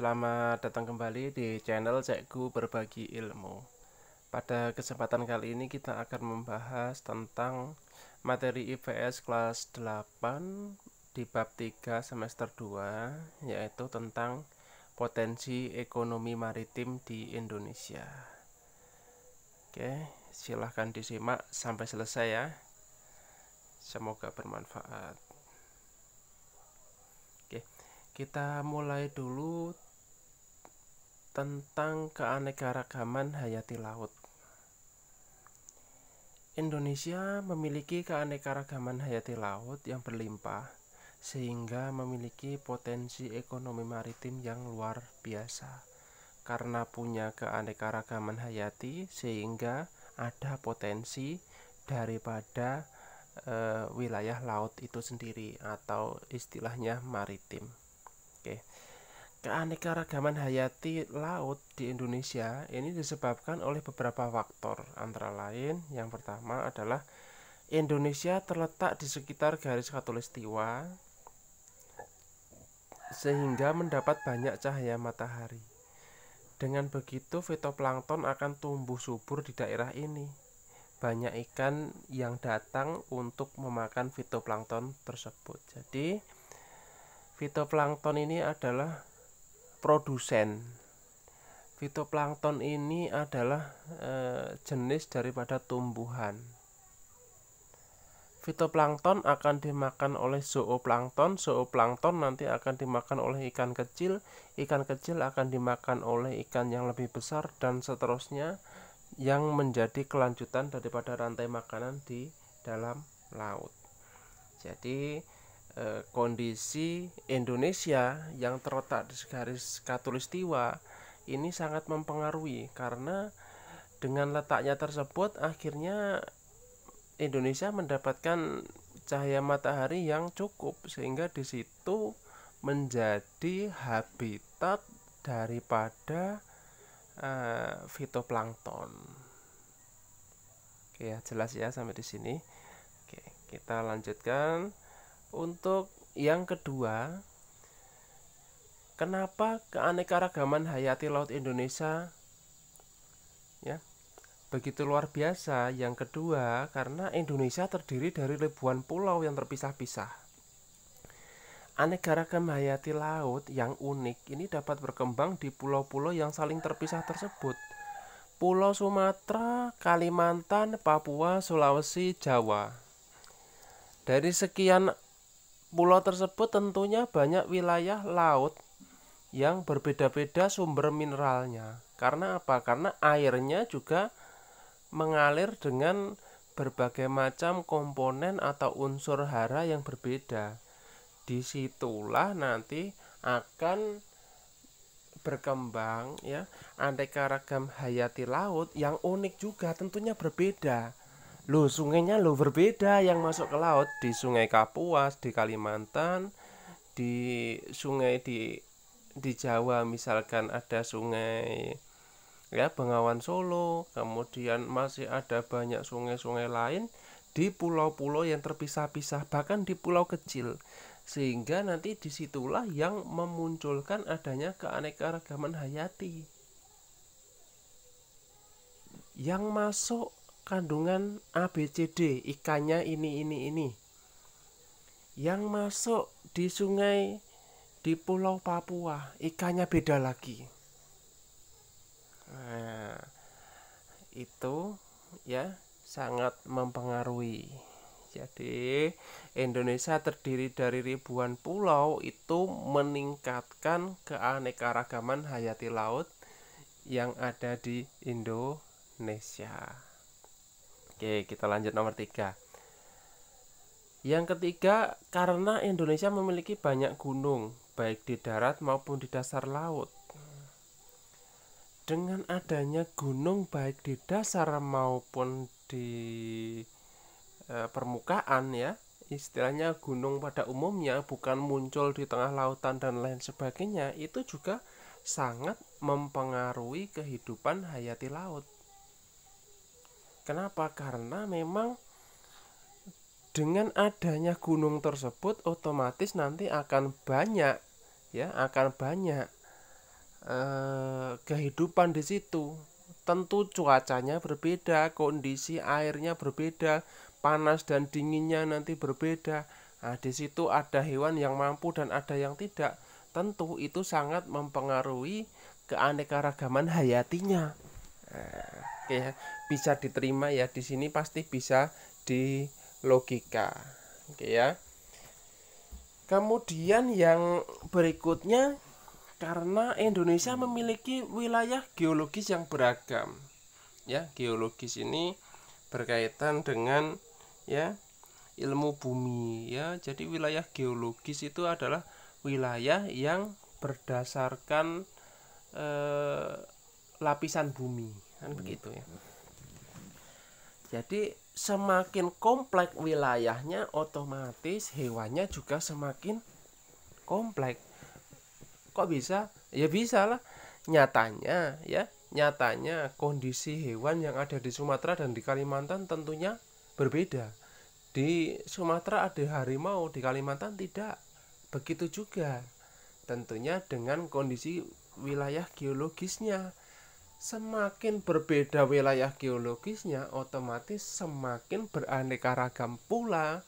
Selamat datang kembali di channel Cekku Berbagi Ilmu. Pada kesempatan kali ini kita akan membahas tentang materi IPS kelas 8 di bab 3 semester 2 yaitu tentang potensi ekonomi maritim di Indonesia. Oke, silahkan disimak sampai selesai ya. Semoga bermanfaat. Oke, kita mulai dulu tentang keanekaragaman hayati laut. Indonesia memiliki keanekaragaman hayati laut yang berlimpah, sehingga memiliki potensi ekonomi maritim yang luar biasa. Karena punya keanekaragaman hayati, sehingga ada potensi daripada e, wilayah laut itu sendiri, atau istilahnya maritim. Oke. Okay Keanekaragaman hayati laut di Indonesia ini disebabkan oleh beberapa faktor, antara lain yang pertama adalah Indonesia terletak di sekitar garis khatulistiwa sehingga mendapat banyak cahaya matahari. Dengan begitu fitoplankton akan tumbuh subur di daerah ini. Banyak ikan yang datang untuk memakan fitoplankton tersebut. Jadi fitoplankton ini adalah produsen. Fitoplankton ini adalah e, jenis daripada tumbuhan. Fitoplankton akan dimakan oleh zooplankton, zooplankton nanti akan dimakan oleh ikan kecil, ikan kecil akan dimakan oleh ikan yang lebih besar dan seterusnya yang menjadi kelanjutan daripada rantai makanan di dalam laut. Jadi Eh, kondisi Indonesia yang terletak di garis katulistiwa ini sangat mempengaruhi karena dengan letaknya tersebut akhirnya Indonesia mendapatkan cahaya matahari yang cukup sehingga di situ menjadi habitat daripada uh, fitoplankton. Oke ya, jelas ya sampai di sini. Oke, kita lanjutkan untuk yang kedua kenapa keanekaragaman hayati laut Indonesia ya begitu luar biasa yang kedua karena Indonesia terdiri dari ribuan pulau yang terpisah-pisah aneka hayati laut yang unik ini dapat berkembang di pulau-pulau yang saling terpisah tersebut Pulau Sumatera, Kalimantan, Papua, Sulawesi, Jawa. Dari sekian Pulau tersebut tentunya banyak wilayah laut yang berbeda-beda sumber mineralnya. Karena apa? Karena airnya juga mengalir dengan berbagai macam komponen atau unsur hara yang berbeda. Disitulah nanti akan berkembang ya aneka ragam hayati laut yang unik juga tentunya berbeda Loh, sungainya lo berbeda yang masuk ke laut di Sungai Kapuas di Kalimantan, di sungai di di Jawa misalkan ada sungai ya Bengawan Solo, kemudian masih ada banyak sungai-sungai lain di pulau-pulau yang terpisah-pisah bahkan di pulau kecil sehingga nanti disitulah yang memunculkan adanya keanekaragaman hayati yang masuk kandungan ABCD ikannya ini ini ini yang masuk di sungai di pulau Papua ikannya beda lagi nah, itu ya sangat mempengaruhi jadi Indonesia terdiri dari ribuan pulau itu meningkatkan keanekaragaman hayati laut yang ada di Indonesia. Oke, kita lanjut nomor tiga. Yang ketiga, karena Indonesia memiliki banyak gunung, baik di darat maupun di dasar laut. Dengan adanya gunung baik di dasar maupun di e, permukaan ya, istilahnya gunung pada umumnya bukan muncul di tengah lautan dan lain sebagainya, itu juga sangat mempengaruhi kehidupan hayati laut. Kenapa? Karena memang dengan adanya gunung tersebut otomatis nanti akan banyak ya, akan banyak eh, kehidupan di situ. Tentu cuacanya berbeda, kondisi airnya berbeda, panas dan dinginnya nanti berbeda. Nah, di situ ada hewan yang mampu dan ada yang tidak. Tentu itu sangat mempengaruhi keanekaragaman hayatinya. Eh. Oke ya bisa diterima ya di sini pasti bisa di logika oke ya kemudian yang berikutnya karena Indonesia memiliki wilayah geologis yang beragam ya geologis ini berkaitan dengan ya ilmu bumi ya jadi wilayah geologis itu adalah wilayah yang berdasarkan eh, lapisan bumi kan begitu ya jadi semakin kompleks wilayahnya otomatis hewannya juga semakin kompleks kok bisa ya bisa lah nyatanya ya nyatanya kondisi hewan yang ada di Sumatera dan di Kalimantan tentunya berbeda di Sumatera ada harimau di Kalimantan tidak begitu juga tentunya dengan kondisi wilayah geologisnya semakin berbeda wilayah geologisnya, otomatis semakin beraneka ragam pula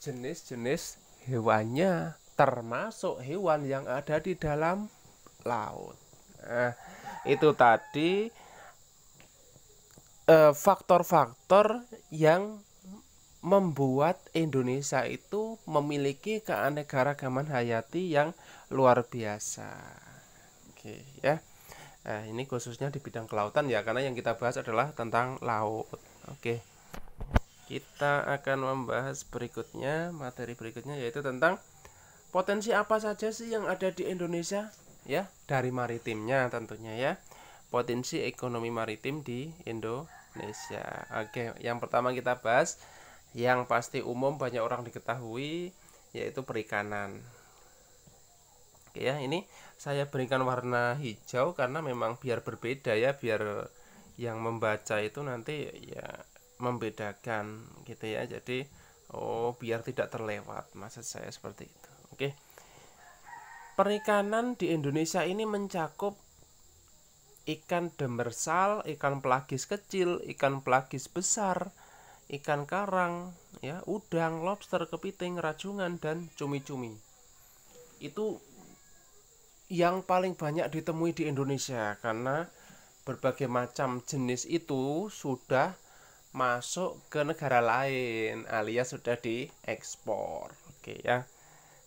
jenis-jenis hewannya, termasuk hewan yang ada di dalam laut. Nah, itu tadi eh, faktor-faktor yang membuat Indonesia itu memiliki keanekaragaman hayati yang luar biasa. Oke, ya eh, ini khususnya di bidang kelautan ya karena yang kita bahas adalah tentang laut oke kita akan membahas berikutnya materi berikutnya yaitu tentang potensi apa saja sih yang ada di Indonesia ya dari maritimnya tentunya ya potensi ekonomi maritim di Indonesia oke yang pertama kita bahas yang pasti umum banyak orang diketahui yaitu perikanan oke ya ini saya berikan warna hijau karena memang biar berbeda ya biar yang membaca itu nanti ya membedakan gitu ya jadi oh biar tidak terlewat maksud saya seperti itu oke perikanan di Indonesia ini mencakup ikan demersal ikan pelagis kecil ikan pelagis besar ikan karang ya udang lobster kepiting rajungan dan cumi-cumi itu yang paling banyak ditemui di Indonesia karena berbagai macam jenis itu sudah masuk ke negara lain alias sudah diekspor. Oke ya.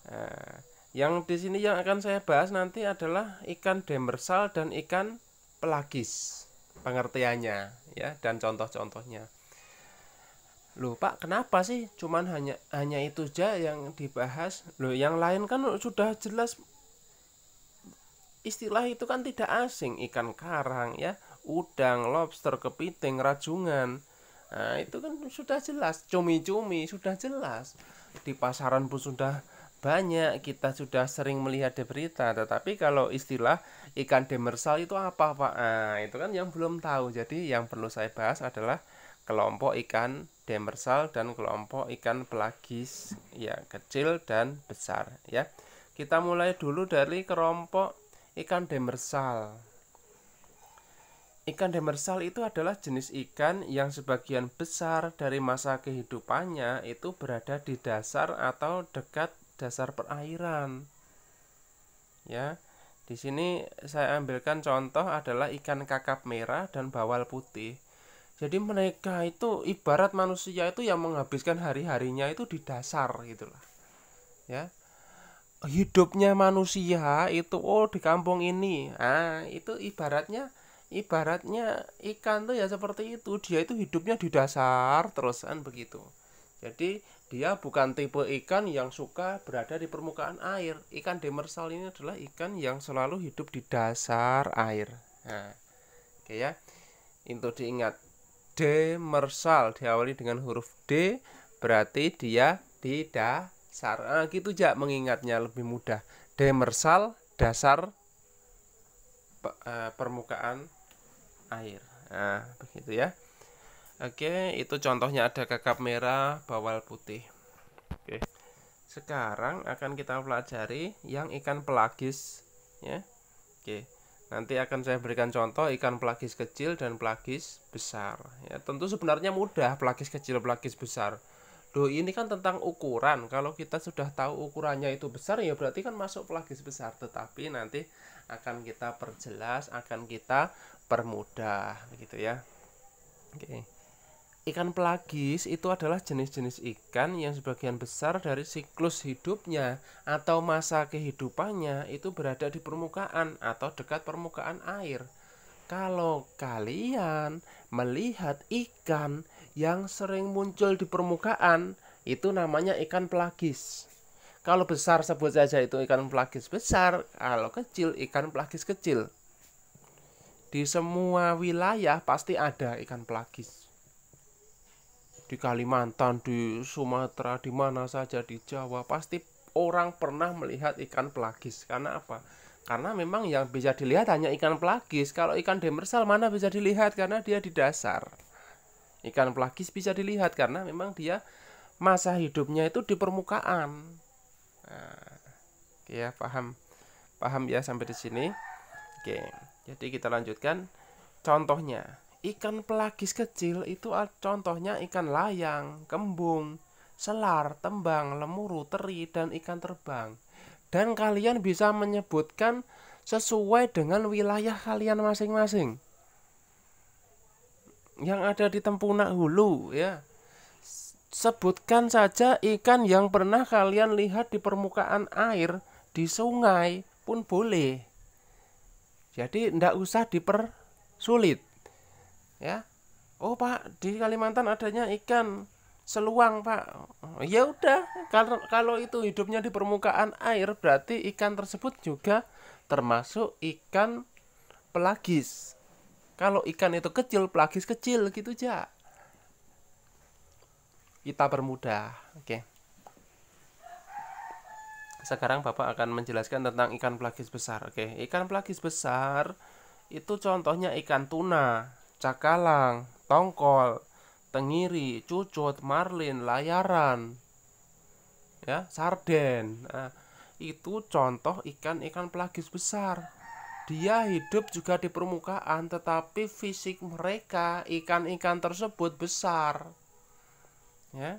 Nah, yang di sini yang akan saya bahas nanti adalah ikan demersal dan ikan pelagis. Pengertiannya ya dan contoh-contohnya. Loh Pak, kenapa sih cuman hanya hanya itu aja yang dibahas? Loh, yang lain kan sudah jelas istilah itu kan tidak asing ikan karang ya udang lobster kepiting rajungan nah itu kan sudah jelas cumi-cumi sudah jelas di pasaran pun sudah banyak kita sudah sering melihat di berita tetapi kalau istilah ikan demersal itu apa pak nah, itu kan yang belum tahu jadi yang perlu saya bahas adalah kelompok ikan demersal dan kelompok ikan pelagis ya kecil dan besar ya kita mulai dulu dari kelompok Ikan demersal. Ikan demersal itu adalah jenis ikan yang sebagian besar dari masa kehidupannya itu berada di dasar atau dekat dasar perairan. Ya. Di sini saya ambilkan contoh adalah ikan kakap merah dan bawal putih. Jadi mereka itu ibarat manusia itu yang menghabiskan hari-harinya itu di dasar gitulah. Ya hidupnya manusia itu oh di kampung ini ah itu ibaratnya ibaratnya ikan tuh ya seperti itu dia itu hidupnya di dasar terusan begitu jadi dia bukan tipe ikan yang suka berada di permukaan air ikan demersal ini adalah ikan yang selalu hidup di dasar air nah, oke ya itu diingat demersal diawali dengan huruf D berarti dia tidak nah, gitu aja mengingatnya lebih mudah. Demersal dasar pe, uh, permukaan air. Nah, begitu ya. Oke, itu contohnya ada kakap merah, bawal putih. Oke. Sekarang akan kita pelajari yang ikan pelagis ya. Oke. Nanti akan saya berikan contoh ikan pelagis kecil dan pelagis besar. Ya, tentu sebenarnya mudah pelagis kecil, pelagis besar. Loh, ini kan tentang ukuran. Kalau kita sudah tahu ukurannya itu besar ya berarti kan masuk pelagis besar. Tetapi nanti akan kita perjelas, akan kita permudah begitu ya. Oke. Ikan pelagis itu adalah jenis-jenis ikan yang sebagian besar dari siklus hidupnya atau masa kehidupannya itu berada di permukaan atau dekat permukaan air. Kalau kalian melihat ikan yang sering muncul di permukaan itu namanya ikan pelagis. Kalau besar sebut saja itu ikan pelagis besar, kalau kecil ikan pelagis kecil. Di semua wilayah pasti ada ikan pelagis. Di Kalimantan, di Sumatera, di mana saja di Jawa pasti orang pernah melihat ikan pelagis. Karena apa? Karena memang yang bisa dilihat hanya ikan pelagis. Kalau ikan demersal mana bisa dilihat karena dia di dasar. Ikan pelagis bisa dilihat karena memang dia masa hidupnya itu di permukaan. Nah, oke ya, paham. Paham ya sampai di sini. Oke. Jadi kita lanjutkan contohnya. Ikan pelagis kecil itu contohnya ikan layang, kembung, selar, tembang, lemuru, teri, dan ikan terbang. Dan kalian bisa menyebutkan sesuai dengan wilayah kalian masing-masing yang ada di Tempunak Hulu ya. Sebutkan saja ikan yang pernah kalian lihat di permukaan air di sungai pun boleh. Jadi tidak usah dipersulit. Ya. Oh, Pak, di Kalimantan adanya ikan seluang pak ya udah kalau kalau itu hidupnya di permukaan air berarti ikan tersebut juga termasuk ikan pelagis kalau ikan itu kecil, pelagis kecil gitu aja. Kita permudah. Oke. Sekarang Bapak akan menjelaskan tentang ikan pelagis besar. Oke, ikan pelagis besar itu contohnya ikan tuna, cakalang, tongkol, tengiri, cucut, marlin, layaran, ya sarden nah, itu contoh ikan ikan pelagis besar dia hidup juga di permukaan, tetapi fisik mereka ikan-ikan tersebut besar. Ya.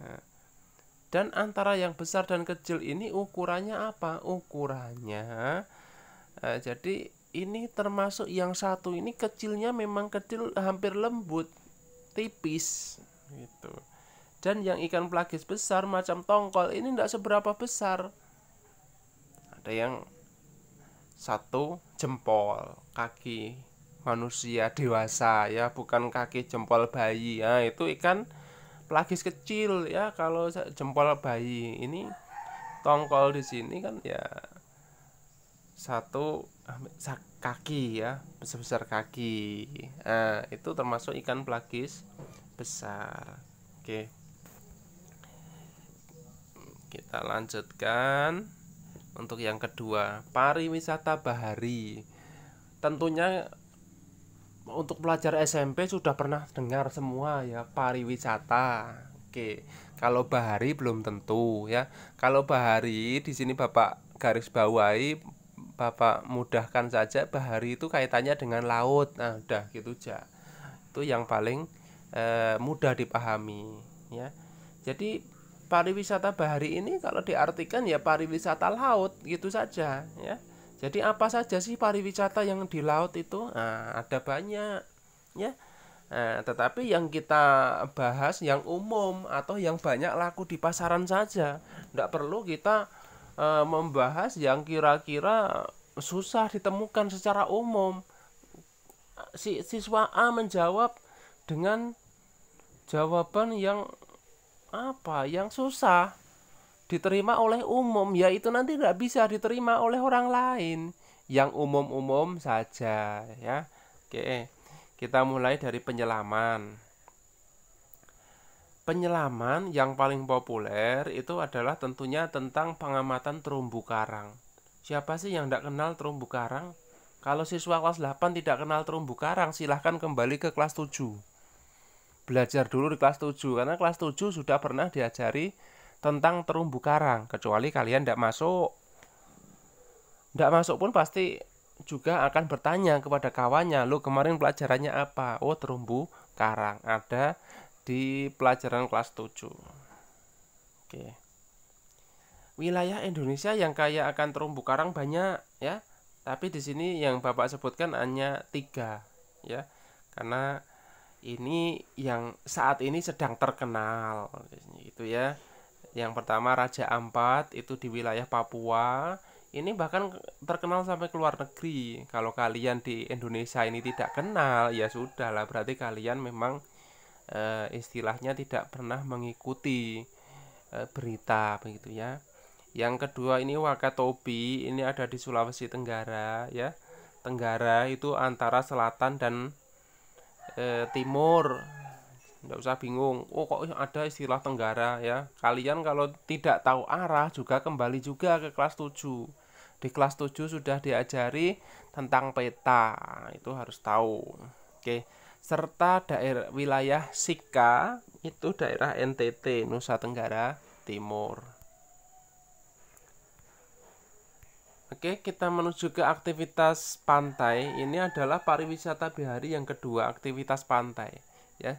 ya. Dan antara yang besar dan kecil ini ukurannya apa? Ukurannya eh, jadi ini termasuk yang satu ini kecilnya memang kecil hampir lembut, tipis gitu. Dan yang ikan pelagis besar macam tongkol ini tidak seberapa besar. Ada yang satu jempol kaki manusia dewasa ya bukan kaki jempol bayi ya itu ikan pelagis kecil ya kalau jempol bayi ini tongkol di sini kan ya satu kaki ya sebesar kaki nah, itu termasuk ikan pelagis besar oke kita lanjutkan untuk yang kedua, pariwisata bahari. Tentunya untuk pelajar SMP sudah pernah dengar semua ya pariwisata. Oke, kalau bahari belum tentu ya. Kalau bahari di sini Bapak garis bawahi Bapak mudahkan saja bahari itu kaitannya dengan laut. Nah, udah gitu aja. Itu yang paling eh, mudah dipahami ya. Jadi pariwisata bahari ini kalau diartikan ya pariwisata laut gitu saja ya. Jadi apa saja sih pariwisata yang di laut itu? Nah, ada banyak ya. Nah, tetapi yang kita bahas yang umum atau yang banyak laku di pasaran saja. Tidak perlu kita uh, membahas yang kira-kira susah ditemukan secara umum. Si siswa A menjawab dengan jawaban yang apa yang susah diterima oleh umum ya itu nanti nggak bisa diterima oleh orang lain yang umum-umum saja ya oke kita mulai dari penyelaman penyelaman yang paling populer itu adalah tentunya tentang pengamatan terumbu karang siapa sih yang tidak kenal terumbu karang kalau siswa kelas 8 tidak kenal terumbu karang silahkan kembali ke kelas 7 belajar dulu di kelas 7 karena kelas 7 sudah pernah diajari tentang terumbu karang kecuali kalian tidak masuk tidak masuk pun pasti juga akan bertanya kepada kawannya lo kemarin pelajarannya apa oh terumbu karang ada di pelajaran kelas 7 oke wilayah Indonesia yang kaya akan terumbu karang banyak ya tapi di sini yang bapak sebutkan hanya tiga ya karena ini yang saat ini sedang terkenal itu ya yang pertama Raja Ampat itu di wilayah Papua ini bahkan terkenal sampai ke luar negeri kalau kalian di Indonesia ini tidak kenal ya sudahlah. berarti kalian memang e, istilahnya tidak pernah mengikuti e, berita begitu ya yang kedua ini Wakatobi ini ada di Sulawesi Tenggara ya Tenggara itu antara selatan dan eh, timur nggak usah bingung oh kok ada istilah tenggara ya kalian kalau tidak tahu arah juga kembali juga ke kelas 7 di kelas 7 sudah diajari tentang peta nah, itu harus tahu oke serta daerah wilayah Sika itu daerah NTT Nusa Tenggara Timur Oke, kita menuju ke aktivitas pantai. Ini adalah pariwisata Bihari yang kedua, aktivitas pantai, ya.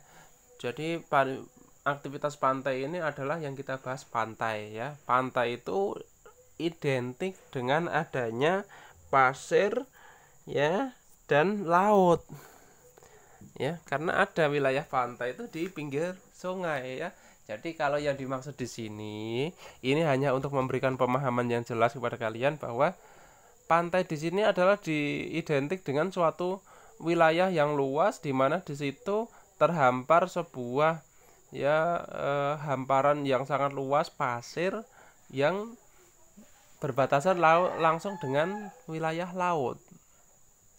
Jadi pari, aktivitas pantai ini adalah yang kita bahas pantai ya. Pantai itu identik dengan adanya pasir ya dan laut. Ya, karena ada wilayah pantai itu di pinggir sungai ya. Jadi kalau yang dimaksud di sini ini hanya untuk memberikan pemahaman yang jelas kepada kalian bahwa pantai di sini adalah diidentik dengan suatu wilayah yang luas di mana di situ terhampar sebuah ya eh, hamparan yang sangat luas pasir yang berbatasan laut langsung dengan wilayah laut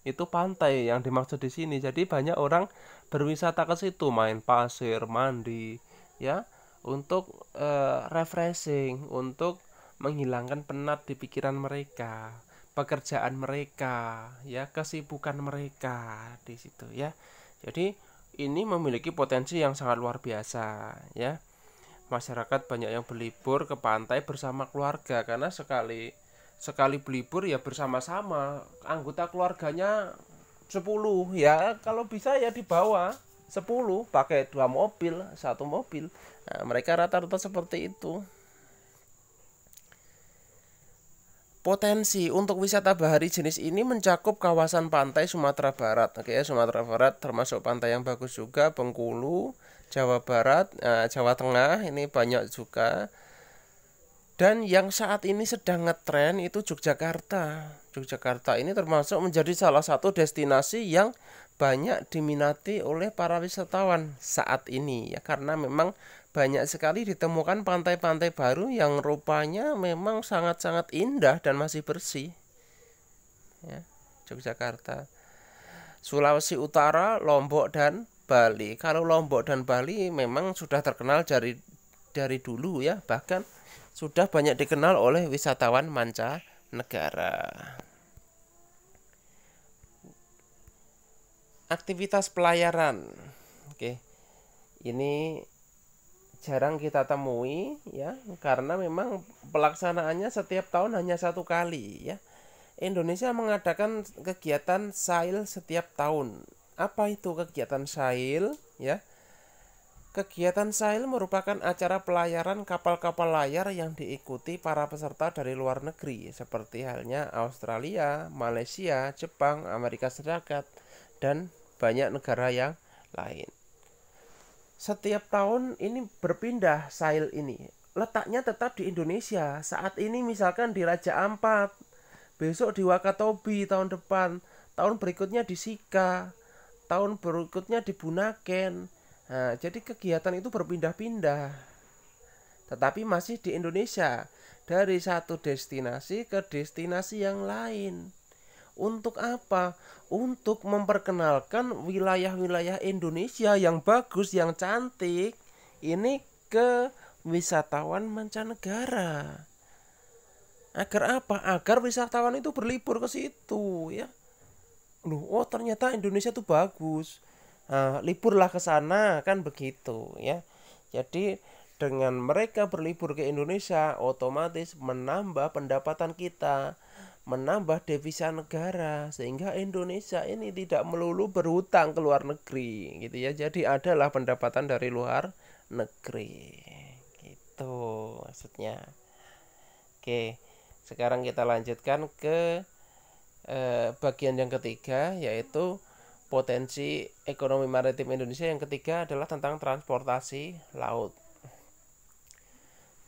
itu pantai yang dimaksud di sini jadi banyak orang berwisata ke situ main pasir mandi ya untuk eh, refreshing untuk menghilangkan penat di pikiran mereka pekerjaan mereka, ya, kesibukan mereka di situ ya. Jadi ini memiliki potensi yang sangat luar biasa ya. Masyarakat banyak yang berlibur ke pantai bersama keluarga karena sekali sekali berlibur ya bersama-sama anggota keluarganya 10 ya kalau bisa ya di bawah 10 pakai dua mobil satu mobil nah, mereka rata-rata seperti itu Potensi untuk wisata bahari jenis ini mencakup kawasan pantai Sumatera Barat. Oke ya, Sumatera Barat termasuk pantai yang bagus juga, Bengkulu, Jawa Barat, eh, Jawa Tengah ini banyak juga. Dan yang saat ini sedang ngetren itu Yogyakarta. Yogyakarta ini termasuk menjadi salah satu destinasi yang banyak diminati oleh para wisatawan saat ini ya karena memang banyak sekali ditemukan pantai-pantai baru yang rupanya memang sangat-sangat indah dan masih bersih. Ya, Yogyakarta. Sulawesi Utara, Lombok dan Bali. Kalau Lombok dan Bali memang sudah terkenal dari dari dulu ya, bahkan sudah banyak dikenal oleh wisatawan manca negara. Aktivitas pelayaran. Oke. Ini jarang kita temui ya karena memang pelaksanaannya setiap tahun hanya satu kali ya Indonesia mengadakan kegiatan sail setiap tahun apa itu kegiatan sail ya kegiatan sail merupakan acara pelayaran kapal-kapal layar yang diikuti para peserta dari luar negeri seperti halnya Australia, Malaysia, Jepang, Amerika Serikat dan banyak negara yang lain setiap tahun ini berpindah sail ini. Letaknya tetap di Indonesia. Saat ini misalkan di Raja Ampat, besok di Wakatobi tahun depan, tahun berikutnya di Sika, tahun berikutnya di Bunaken. Nah, jadi kegiatan itu berpindah-pindah. Tetapi masih di Indonesia dari satu destinasi ke destinasi yang lain. Untuk apa? Untuk memperkenalkan wilayah-wilayah Indonesia yang bagus, yang cantik ini ke wisatawan mancanegara. Agar apa? Agar wisatawan itu berlibur ke situ ya. Loh, oh ternyata Indonesia tuh bagus. Nah, liburlah ke sana kan begitu ya. Jadi dengan mereka berlibur ke Indonesia otomatis menambah pendapatan kita menambah devisa negara sehingga Indonesia ini tidak melulu berhutang ke luar negeri gitu ya jadi adalah pendapatan dari luar negeri gitu maksudnya oke sekarang kita lanjutkan ke eh, bagian yang ketiga yaitu potensi ekonomi maritim Indonesia yang ketiga adalah tentang transportasi laut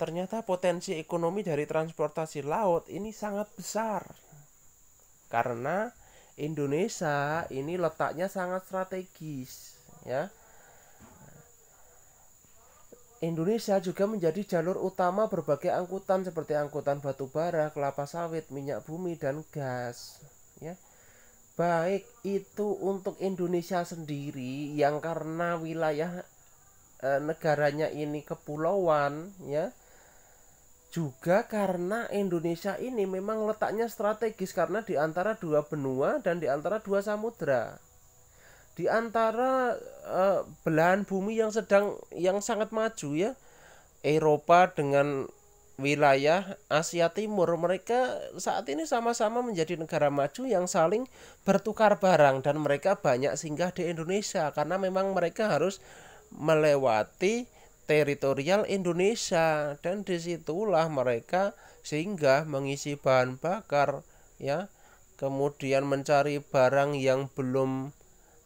ternyata potensi ekonomi dari transportasi laut ini sangat besar karena Indonesia ini letaknya sangat strategis ya Indonesia juga menjadi jalur utama berbagai angkutan seperti angkutan batu bara, kelapa sawit, minyak bumi dan gas ya baik itu untuk Indonesia sendiri yang karena wilayah e, negaranya ini kepulauan ya juga karena Indonesia ini memang letaknya strategis karena di antara dua benua dan di antara dua samudra. Di antara uh, belahan bumi yang sedang yang sangat maju ya, Eropa dengan wilayah Asia Timur, mereka saat ini sama-sama menjadi negara maju yang saling bertukar barang dan mereka banyak singgah di Indonesia karena memang mereka harus melewati teritorial Indonesia dan disitulah mereka sehingga mengisi bahan bakar ya kemudian mencari barang yang belum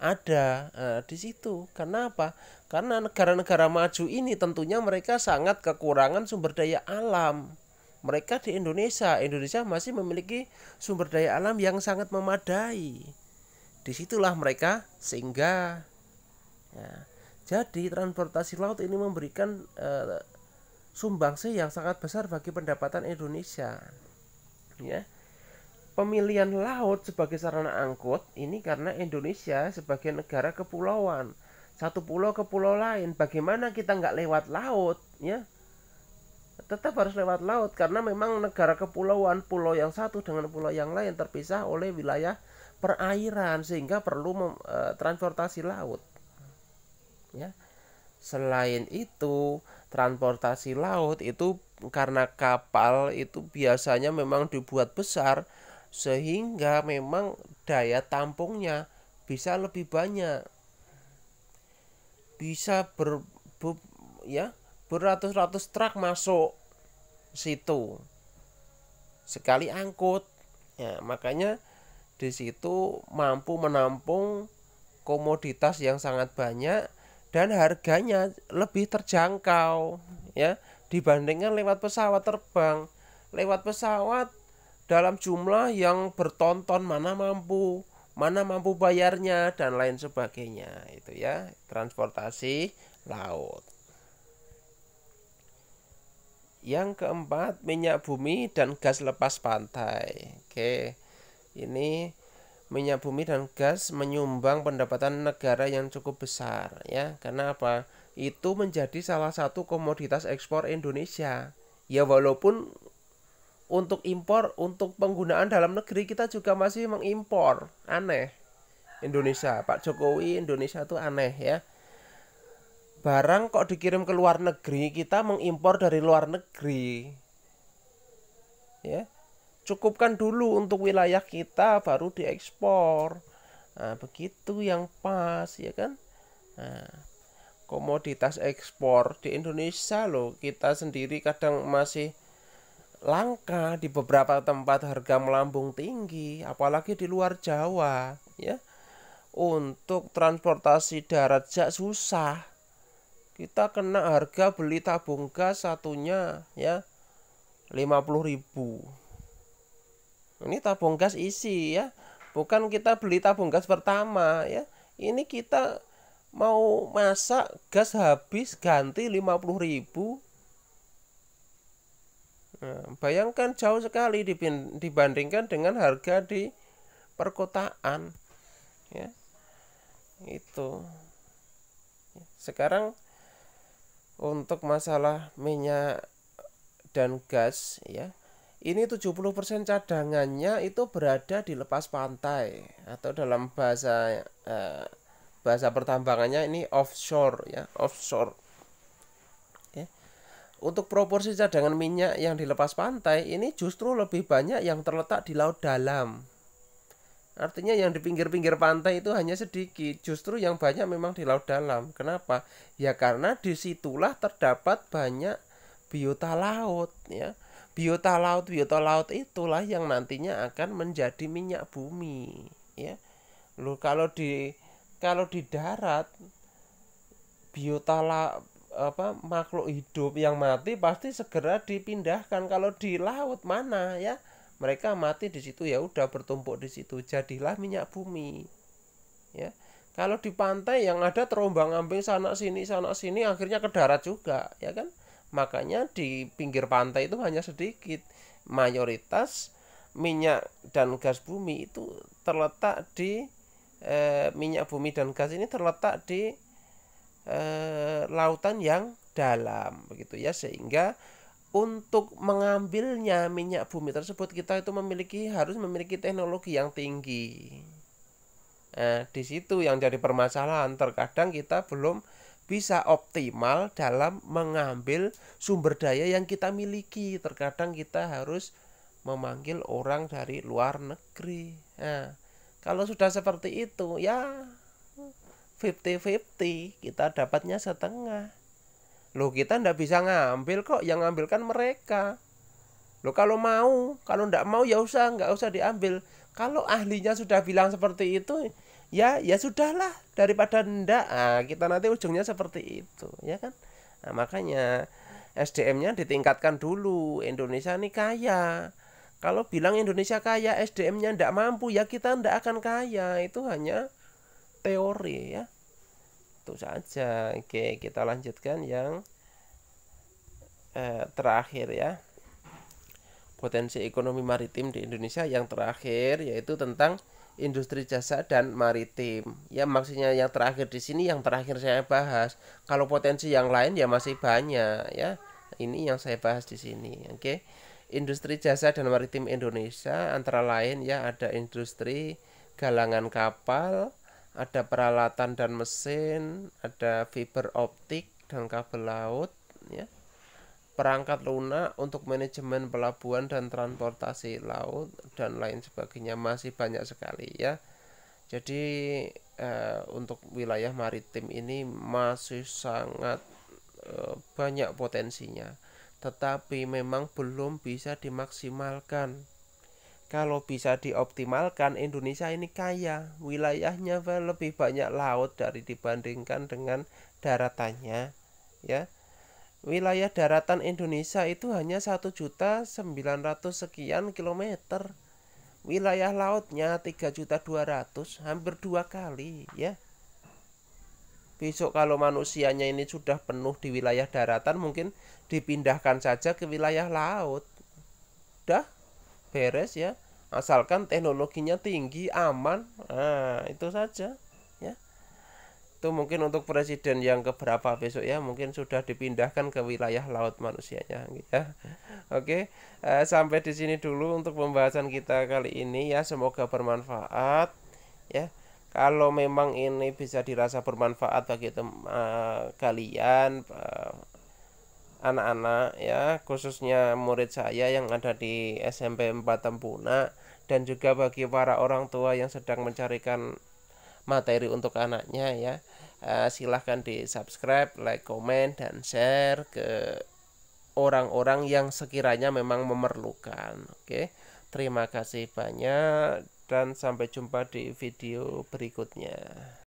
ada nah, di situ kenapa karena negara-negara maju ini tentunya mereka sangat kekurangan sumber daya alam mereka di Indonesia Indonesia masih memiliki sumber daya alam yang sangat memadai disitulah mereka sehingga ya. Jadi transportasi laut ini memberikan e, sumbangsi yang sangat besar bagi pendapatan Indonesia. Ya. Pemilihan laut sebagai sarana angkut ini karena Indonesia sebagai negara kepulauan. Satu pulau ke pulau lain, bagaimana kita nggak lewat laut, ya? Tetap harus lewat laut karena memang negara kepulauan, pulau yang satu dengan pulau yang lain terpisah oleh wilayah perairan sehingga perlu mem, eh, transportasi laut ya selain itu transportasi laut itu karena kapal itu biasanya memang dibuat besar sehingga memang daya tampungnya bisa lebih banyak bisa ber, ber ya beratus-ratus truk masuk situ sekali angkut ya makanya di situ mampu menampung komoditas yang sangat banyak dan harganya lebih terjangkau ya dibandingkan lewat pesawat terbang lewat pesawat dalam jumlah yang bertonton mana mampu mana mampu bayarnya dan lain sebagainya itu ya transportasi laut yang keempat minyak bumi dan gas lepas pantai oke ini minyak bumi dan gas menyumbang pendapatan negara yang cukup besar ya. Karena apa? Itu menjadi salah satu komoditas ekspor Indonesia. Ya walaupun untuk impor untuk penggunaan dalam negeri kita juga masih mengimpor. Aneh. Indonesia, Pak Jokowi Indonesia itu aneh ya barang kok dikirim ke luar negeri kita mengimpor dari luar negeri ya cukupkan dulu untuk wilayah kita baru diekspor nah, begitu yang pas ya kan nah, komoditas ekspor di Indonesia loh kita sendiri kadang masih langka di beberapa tempat harga melambung tinggi apalagi di luar Jawa ya untuk transportasi darat jak susah kita kena harga beli tabung gas satunya ya 50 ribu ini tabung gas isi ya bukan kita beli tabung gas pertama ya ini kita mau masak gas habis ganti 50000 nah, bayangkan jauh sekali dibandingkan dengan harga di perkotaan ya itu sekarang untuk masalah minyak dan gas ya ini 70% cadangannya itu berada di lepas pantai atau dalam bahasa eh, bahasa pertambangannya ini offshore ya, offshore. Untuk proporsi cadangan minyak yang di lepas pantai ini justru lebih banyak yang terletak di laut dalam. Artinya yang di pinggir-pinggir pantai itu hanya sedikit, justru yang banyak memang di laut dalam. Kenapa? Ya karena disitulah terdapat banyak biota laut ya biota laut biota laut itulah yang nantinya akan menjadi minyak bumi ya lo kalau di kalau di darat biota la, apa makhluk hidup yang mati pasti segera dipindahkan kalau di laut mana ya mereka mati di situ ya udah bertumpuk di situ jadilah minyak bumi ya kalau di pantai yang ada terombang ambing sana sini sana sini akhirnya ke darat juga ya kan Makanya di pinggir pantai itu hanya sedikit. Mayoritas minyak dan gas bumi itu terletak di eh, minyak bumi dan gas ini terletak di eh, lautan yang dalam begitu ya sehingga untuk mengambilnya minyak bumi tersebut kita itu memiliki harus memiliki teknologi yang tinggi. Nah, di situ yang jadi permasalahan terkadang kita belum bisa optimal dalam mengambil sumber daya yang kita miliki. Terkadang kita harus memanggil orang dari luar negeri. Nah, kalau sudah seperti itu, ya 50-50, kita dapatnya setengah. Loh, kita ndak bisa ngambil kok, yang ngambil kan mereka. Loh, kalau mau, kalau ndak mau ya usah, nggak usah diambil. Kalau ahlinya sudah bilang seperti itu, ya ya sudahlah daripada ndak nah, kita nanti ujungnya seperti itu ya kan nah, makanya SDM-nya ditingkatkan dulu Indonesia ini kaya kalau bilang Indonesia kaya SDM-nya ndak mampu ya kita ndak akan kaya itu hanya teori ya itu saja oke kita lanjutkan yang eh, terakhir ya potensi ekonomi maritim di Indonesia yang terakhir yaitu tentang industri jasa dan maritim. Ya maksudnya yang terakhir di sini yang terakhir saya bahas. Kalau potensi yang lain ya masih banyak ya. Ini yang saya bahas di sini. Oke. Okay? Industri jasa dan maritim Indonesia antara lain ya ada industri galangan kapal, ada peralatan dan mesin, ada fiber optik dan kabel laut ya perangkat lunak untuk manajemen pelabuhan dan transportasi laut dan lain sebagainya masih banyak sekali ya. Jadi eh, untuk wilayah maritim ini masih sangat eh, banyak potensinya, tetapi memang belum bisa dimaksimalkan. Kalau bisa dioptimalkan, Indonesia ini kaya, wilayahnya lebih banyak laut dari dibandingkan dengan daratannya, ya wilayah daratan Indonesia itu hanya 1 juta 900 sekian kilometer wilayah lautnya 3 juta 200 hampir dua kali ya besok kalau manusianya ini sudah penuh di wilayah daratan mungkin dipindahkan saja ke wilayah laut dah beres ya asalkan teknologinya tinggi aman nah, itu saja itu mungkin untuk presiden yang keberapa besok ya mungkin sudah dipindahkan ke wilayah laut manusianya gitu ya oke eh, sampai di sini dulu untuk pembahasan kita kali ini ya semoga bermanfaat ya kalau memang ini bisa dirasa bermanfaat bagi tem uh, kalian eh, anak-anak uh, ya khususnya murid saya yang ada di SMP 4 Tempuna dan juga bagi para orang tua yang sedang mencarikan materi untuk anaknya ya eh, silahkan di subscribe like comment dan share ke orang-orang yang sekiranya memang memerlukan oke terima kasih banyak dan sampai jumpa di video berikutnya